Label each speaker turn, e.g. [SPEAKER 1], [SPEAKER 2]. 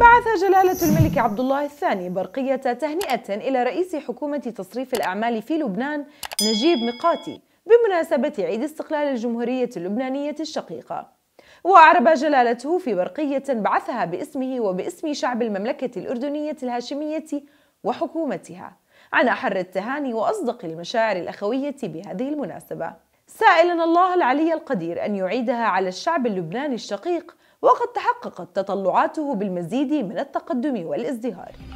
[SPEAKER 1] بعث جلالة الملك عبد الله الثاني برقية تهنئة إلى رئيس حكومة تصريف الأعمال في لبنان نجيب ميقاتي بمناسبة عيد استقلال الجمهورية اللبنانية الشقيقة وأعرب جلالته في برقية بعثها باسمه وباسم شعب المملكة الأردنية الهاشمية وحكومتها عن أحر التهاني وأصدق المشاعر الأخوية بهذه المناسبة سائلا الله العلي القدير أن يعيدها على الشعب اللبناني الشقيق وقد تحققت تطلعاته بالمزيد من التقدم والازدهار